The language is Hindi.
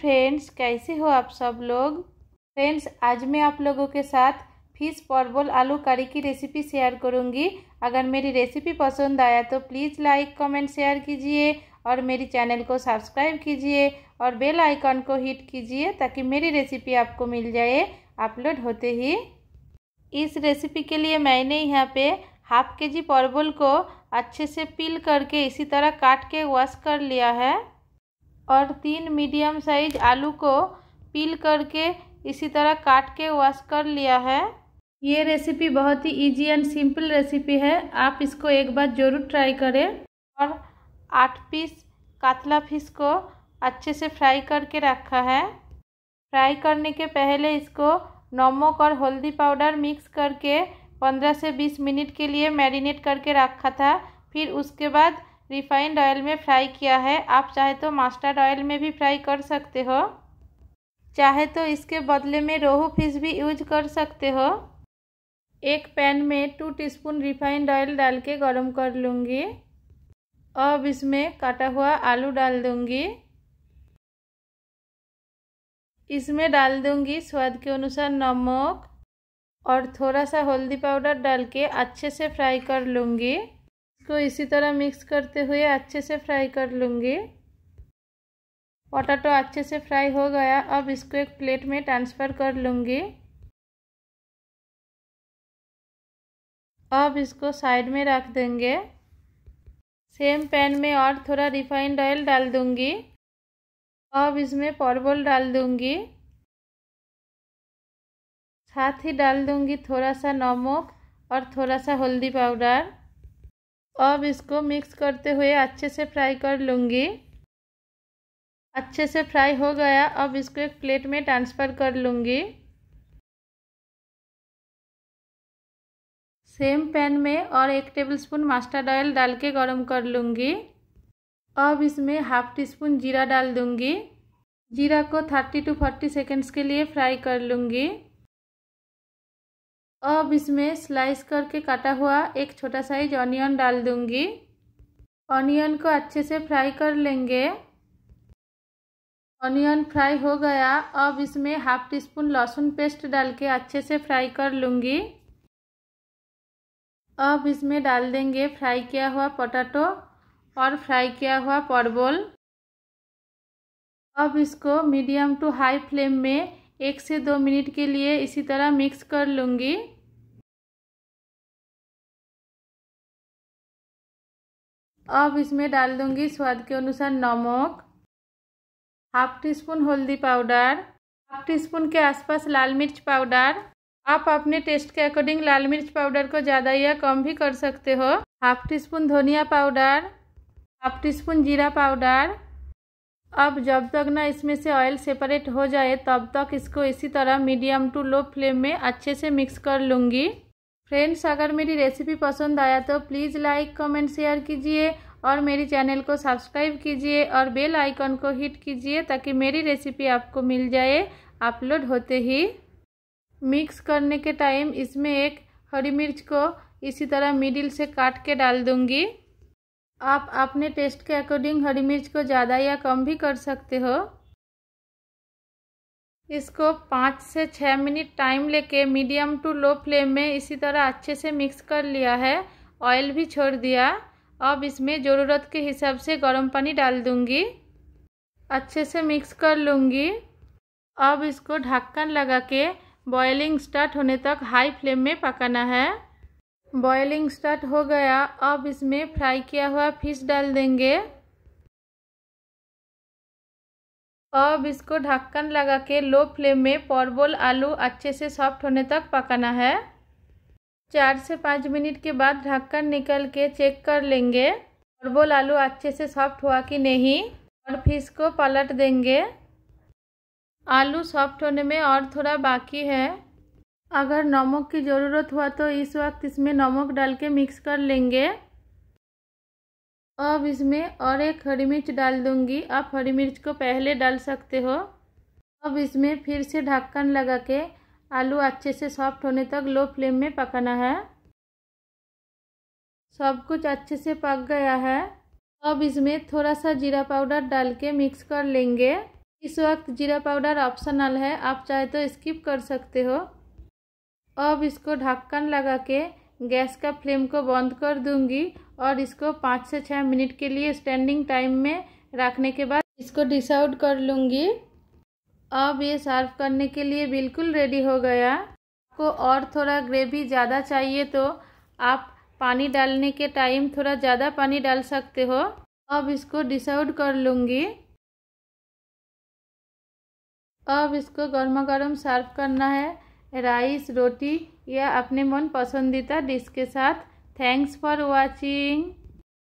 फ्रेंड्स कैसे हो आप सब लोग फ्रेंड्स आज मैं आप लोगों के साथ फिश परवल आलू करी की रेसिपी शेयर करूंगी अगर मेरी रेसिपी पसंद आया तो प्लीज़ लाइक कमेंट शेयर कीजिए और मेरी चैनल को सब्सक्राइब कीजिए और बेल आइकन को हिट कीजिए ताकि मेरी रेसिपी आपको मिल जाए अपलोड होते ही इस रेसिपी के लिए मैंने यहाँ पे हाफ के जी परवल को अच्छे से पील करके इसी तरह काट के वॉश कर लिया है और तीन मीडियम साइज आलू को पील करके इसी तरह काट के वॉश कर लिया है ये रेसिपी बहुत ही इजी एंड सिंपल रेसिपी है आप इसको एक बार ज़रूर ट्राई करें और आठ पीस कातला फिश को अच्छे से फ्राई करके रखा है फ्राई करने के पहले इसको नमक और हल्दी पाउडर मिक्स करके पंद्रह से बीस मिनट के लिए मैरिनेट करके रखा था फिर उसके बाद रिफाइंड ऑयल में फ्राई किया है आप चाहे तो मास्टर्ड ऑयल में भी फ्राई कर सकते हो चाहे तो इसके बदले में रोहू फिश भी यूज कर सकते हो एक पैन में टू टीस्पून रिफाइंड ऑयल डाल के गर्म कर लूँगी अब इसमें काटा हुआ आलू डाल दूँगी इसमें डाल दूँगी स्वाद के अनुसार नमक और थोड़ा सा हल्दी पाउडर डाल के अच्छे से फ्राई कर लूँगी इसको तो इसी तरह मिक्स करते हुए अच्छे से फ्राई कर लूँगी पोटैटो अच्छे से फ्राई हो गया अब इसको एक प्लेट में ट्रांसफ़र कर लूँगी अब इसको साइड में रख देंगे सेम पैन में और थोड़ा रिफाइंड ऑयल डाल दूँगी अब इसमें परवल डाल दूँगी साथ ही डाल दूँगी थोड़ा सा नमक और थोड़ा सा हल्दी पाउडर अब इसको मिक्स करते हुए अच्छे से फ्राई कर लूँगी अच्छे से फ्राई हो गया अब इसको एक प्लेट में ट्रांसफ़र कर लूँगी सेम पैन में और एक टेबलस्पून मास्टर्ड ऑयल डाल के गर्म कर लूँगी अब इसमें हाफ टी स्पून जीरा डाल दूँगी जीरा को थर्टी टू फोर्टी सेकेंड्स के लिए फ्राई कर लूँगी अब इसमें स्लाइस करके काटा हुआ एक छोटा साइज ऑनियन डाल दूंगी ऑनियन को अच्छे से फ्राई कर लेंगे ऑनियन फ्राई हो गया अब इसमें हाफ टी स्पून लहसुन पेस्ट डाल के अच्छे से फ्राई कर लूँगी अब इसमें डाल देंगे फ्राई किया हुआ पोटैटो और फ्राई किया हुआ परवल अब इसको मीडियम टू हाई फ्लेम में एक से दो मिनट के लिए इसी तरह मिक्स कर लूँगी अब इसमें डाल दूँगी स्वाद के अनुसार नमक हाफ टी स्पून हल्दी पाउडर हाफ टी स्पून के आसपास लाल मिर्च पाउडर आप अपने टेस्ट के अकॉर्डिंग लाल मिर्च पाउडर को ज़्यादा या कम भी कर सकते हो हाफ टी स्पून धनिया पाउडर हाफ टी स्पून जीरा पाउडर अब जब तक ना इसमें से ऑयल सेपरेट हो जाए तब तक इसको इसी तरह मीडियम टू लो फ्लेम में अच्छे से मिक्स कर लूँगी फ्रेंड्स अगर मेरी रेसिपी पसंद आया तो प्लीज़ लाइक कमेंट शेयर कीजिए और मेरी चैनल को सब्सक्राइब कीजिए और बेल आइकन को हिट कीजिए ताकि मेरी रेसिपी आपको मिल जाए अपलोड होते ही मिक्स करने के टाइम इसमें एक हरी मिर्च को इसी तरह मिडिल से काट के डाल दूँगी आप अपने टेस्ट के अकॉर्डिंग हरी मिर्च को ज़्यादा या कम भी कर सकते हो इसको पाँच से छः मिनट टाइम लेके मीडियम टू लो फ्लेम में इसी तरह अच्छे से मिक्स कर लिया है ऑयल भी छोड़ दिया अब इसमें ज़रूरत के हिसाब से गर्म पानी डाल दूँगी अच्छे से मिक्स कर लूँगी अब इसको ढक्कन लगा के बॉयलिंग स्टार्ट होने तक हाई फ्लेम में पकाना है बॉयलिंग स्टार्ट हो गया अब इसमें फ्राई किया हुआ फिश डाल देंगे अब इसको ढक्कन लगा के लो फ्लेम में परवल आलू अच्छे से सॉफ्ट होने तक पकाना है चार से पाँच मिनट के बाद ढक्कन निकल के चेक कर लेंगे परवल आलू अच्छे से सॉफ्ट हुआ कि नहीं और फिश को पलट देंगे आलू सॉफ्ट होने में और थोड़ा बाकी है अगर नमक की ज़रूरत हुआ तो इस वक्त इसमें नमक डाल के मिक्स कर लेंगे अब इसमें और एक हरी मिर्च डाल दूंगी आप हरी मिर्च को पहले डाल सकते हो अब इसमें फिर से ढक्कन लगा के आलू अच्छे से सॉफ्ट होने तक लो फ्लेम में पकाना है सब कुछ अच्छे से पक गया है अब इसमें थोड़ा सा जीरा पाउडर डाल के मिक्स कर लेंगे इस वक्त जीरा पाउडर ऑप्शनल है आप चाहे तो स्किप कर सकते हो अब इसको ढक्कन लगा के गैस का फ्लेम को बंद कर दूंगी और इसको पाँच से छः मिनट के लिए स्टैंडिंग टाइम में रखने के बाद इसको डिसआउट आउट कर लूँगी अब ये सर्व करने के लिए बिल्कुल रेडी हो गया आपको और थोड़ा ग्रेवी ज़्यादा चाहिए तो आप पानी डालने के टाइम थोड़ा ज़्यादा पानी डाल सकते हो अब इसको डिसआउट आउट कर लूँगी अब इसको गर्मा गर्म सर्व करना है राइस रोटी या अपने मन पसंदीदा डिश के साथ थैंक्स फॉर वाचिंग